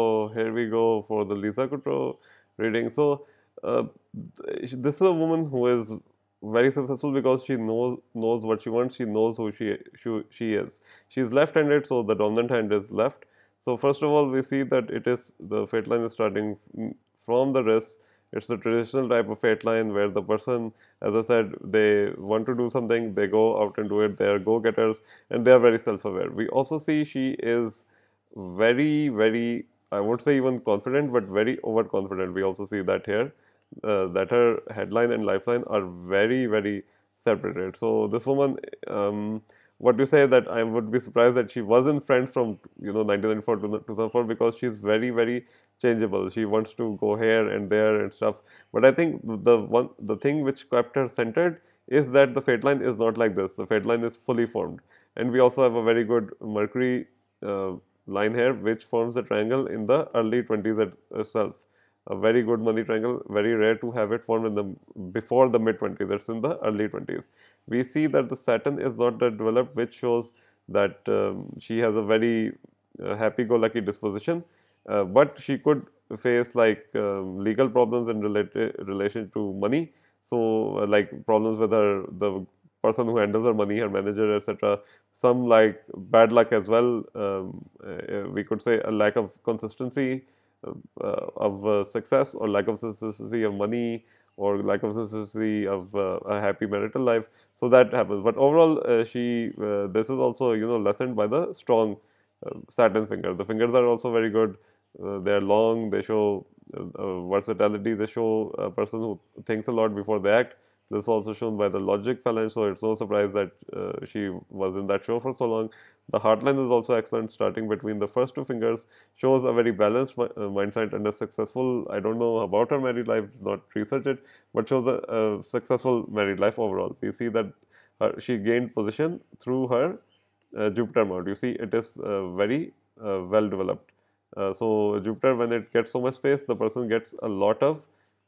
So here we go for the Lisa Kudrow reading. So uh, this is a woman who is very successful because she knows knows what she wants. She knows who she she, she is. She is left-handed, so the dominant hand is left. So first of all, we see that it is the fate line is starting from the wrist. It's a traditional type of fate line where the person, as I said, they want to do something, they go out and do it. They are go-getters, and they are very self-aware. We also see she is very very I won't say even confident, but very overconfident. We also see that here uh, that her headline and lifeline are very, very separated. So this woman, um, what you say that I would be surprised that she was not Friends from you know 1994 to 2004 because she's very, very changeable. She wants to go here and there and stuff. But I think the one the thing which kept her centered is that the fate line is not like this. The fate line is fully formed, and we also have a very good Mercury. Uh, line here which forms a triangle in the early 20s itself. A very good money triangle, very rare to have it formed in the before the mid 20s, That's in the early 20s. We see that the Saturn is not that developed, which shows that um, she has a very uh, happy-go-lucky disposition, uh, but she could face like um, legal problems in related relation to money. So, uh, like problems with her the person who handles her money, her manager, etc. Some like bad luck as well. Um, uh, we could say a lack of consistency uh, uh, of uh, success or lack of consistency of money or lack of consistency of uh, a happy marital life. So that happens. But overall, uh, she this is also you know lessened by the strong satin finger. The fingers are also very good. they are long. They show versatility. They show a person who thinks a lot before they act. This also shown by the logic phalange, so it's no surprise that uh, she was in that show for so long. The line is also excellent, starting between the first two fingers, shows a very balanced uh, mindset and a successful, I don't know about her married life, not research it, but shows a, a successful married life overall. We see that her, uh, she gained position through her uh, Jupiter mount. You see, it is uh, very uh, well developed. Uh, so Jupiter when it gets so much space the person gets a lot of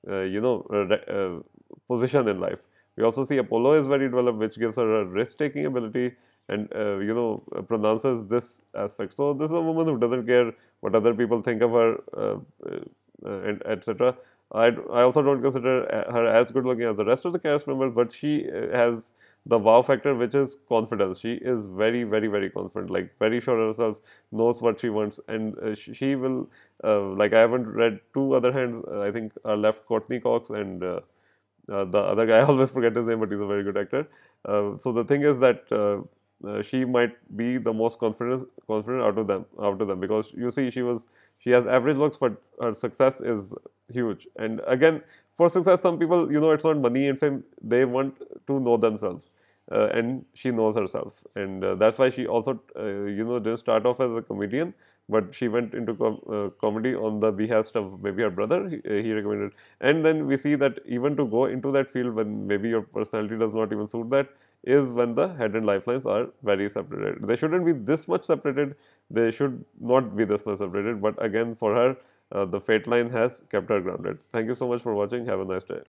uh, you know uh, position in life. We also see Apollo is very developed, which gives her a risk-taking ability and uh, you know uh, pronounces this aspect. So this is a woman who doesn't care what other people think of her uh, uh, uh and etc. I, I also don't consider uh, her as good looking as the rest of the cast members, but she has the wow factor, which is confidence. She is very, very, very confident, like very sure of herself, knows what she wants, and she will. like I haven't read two other hands. I think are left Courtney Cox and uh, the other guy, I always forget his name, but he's a very good actor. Uh, so the thing is that uh, she might be the most confident confident out of them out of them because you see she was she has average looks, but her success is huge. And again, for success, some people you know it's not money and fame; they want to know themselves. Uh, and she knows herself and uh, that's why she also uh, you know didn't start off as a comedian but she went into com uh, comedy on the behest of maybe her brother he, uh, he, recommended and then we see that even to go into that field when maybe your personality does not even suit that is when the head and lifelines are very separated they shouldn't be this much separated they should not be this much separated but again for her uh, the fate line has kept her grounded thank you so much for watching have a nice day